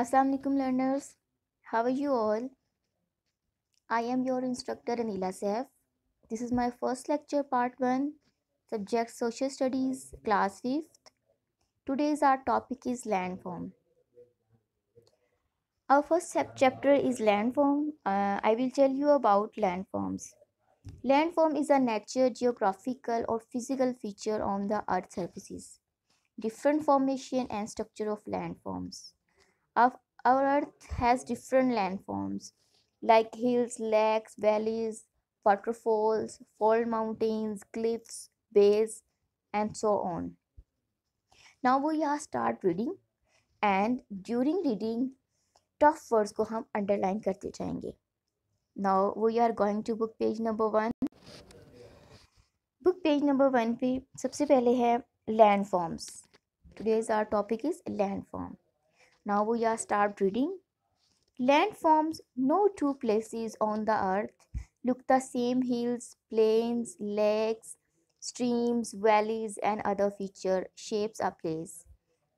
Assalamualaikum alaikum learners. How are you all? I am your instructor Anila Saif. This is my first lecture part 1 subject social studies class 5th. Today's our topic is landform. Our first chapter is landform. Uh, I will tell you about landforms. Landform is a nature geographical or physical feature on the earth surfaces. Different formation and structure of landforms of our earth has different landforms like hills lakes valleys waterfalls fold mountains cliffs bays and so on now we are start reading and during reading tough words ko hum underline karte jayenge now we are going to book page number 1 book page number 1 pe sabse pehle hai landforms today's our topic is landform. Naobuya start reading. Landforms no two places on the earth look the same hills, plains, lakes, streams, valleys, and other feature shapes a place.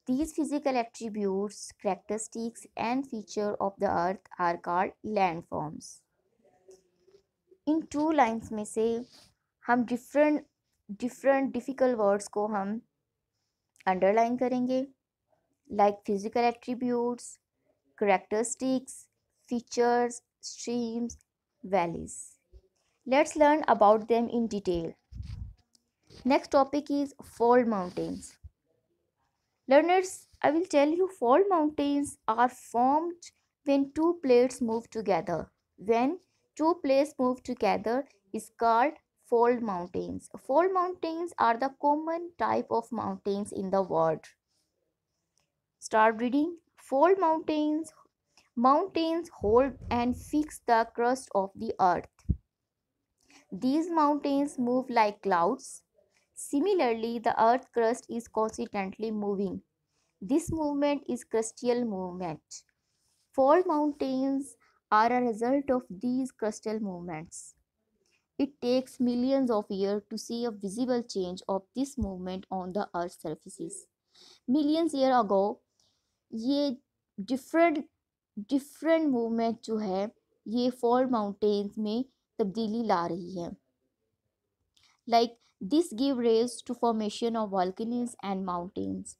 These physical attributes, characteristics, and feature of the earth are called landforms. two lines may में से हम different different difficult words को हम underline करेंगे like physical attributes, characteristics, features, streams, valleys. Let's learn about them in detail. Next topic is fold mountains. Learners, I will tell you fold mountains are formed when two plates move together. When two plates move together is called fold mountains. Fold mountains are the common type of mountains in the world. Start reading. Fold mountains, mountains hold and fix the crust of the earth. These mountains move like clouds. Similarly, the earth crust is constantly moving. This movement is crustal movement. Fold mountains are a result of these crustal movements. It takes millions of years to see a visible change of this movement on the Earth's surfaces. Millions years ago, ये different different movement जो है ये fall mountains में तब्दीली ला रही है like this give rise to formation of volcanoes and mountains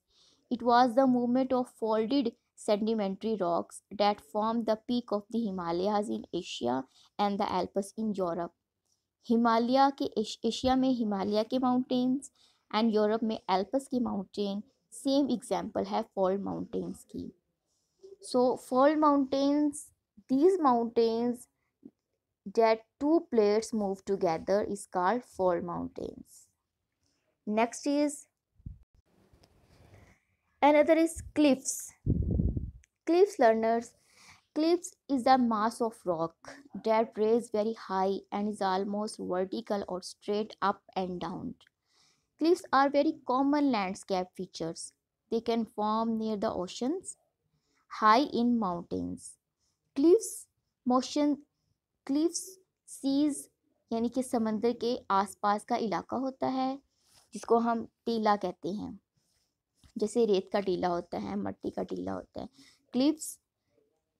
it was the movement of folded sedimentary rocks that form the peak of the Himalayas in Asia and the Alps in Europe Himalaya के Asia में हिमालय के mountains and Europe में Alps के mountain same example have fold mountain scheme so fold mountains these mountains that two plates move together is called fold mountains next is another is cliffs cliffs learners cliffs is a mass of rock that raise very high and is almost vertical or straight up and down Cliffs are very common landscape features. They can form near the oceans, high in mountains. Cliffs motion cliffs seas यानी कि समंदर के आसपास का इलाका होता है जिसको हम टीला कहते हैं जैसे रेत का टीला होता है मट्टी का टीला होता है cliffs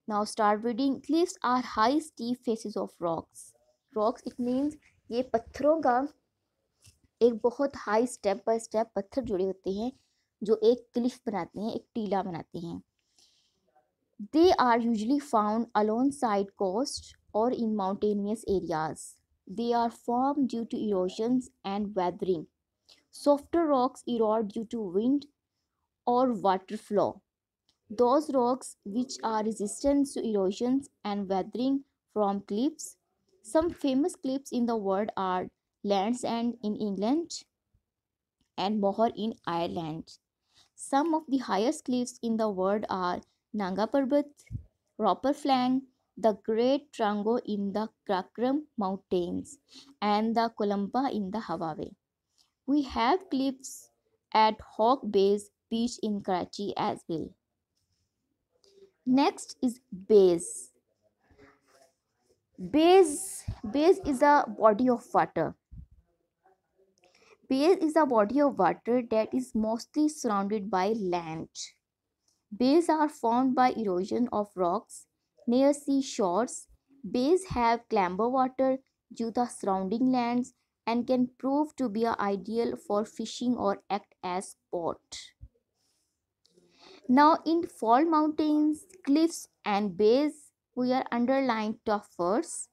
now start reading cliffs are high steep faces of rocks rocks it means ये पत्थरों का एक बहुत हाई स्टेप बाय स्टेप पत्थर जुड़े होते हैं जो एक क्लिफ बनाते हैं एक टीला बनाते हैं they are usually found alongside coast और in mountainous areas they are form due to erosions and weathering softer rocks erode due to wind or water flow. Those rocks which are resistant to erosions and weathering from cliffs. Some famous cliffs in the world are Lands End in England, and Moher in Ireland. Some of the highest cliffs in the world are Nanga Parbat, Roper Flang, the Great Trango in the Krakram Mountains, and the Columba in the Havawe. We have cliffs at Hawk Bays Beach in Karachi as well. Next is bays. Bays, bays is a body of water Base is a body of water that is mostly surrounded by land. Bays are formed by erosion of rocks near sea shores. Bays have clamber water due to surrounding lands and can prove to be ideal for fishing or act as port. Now in fall mountains, cliffs and bays, we are underlined toppers.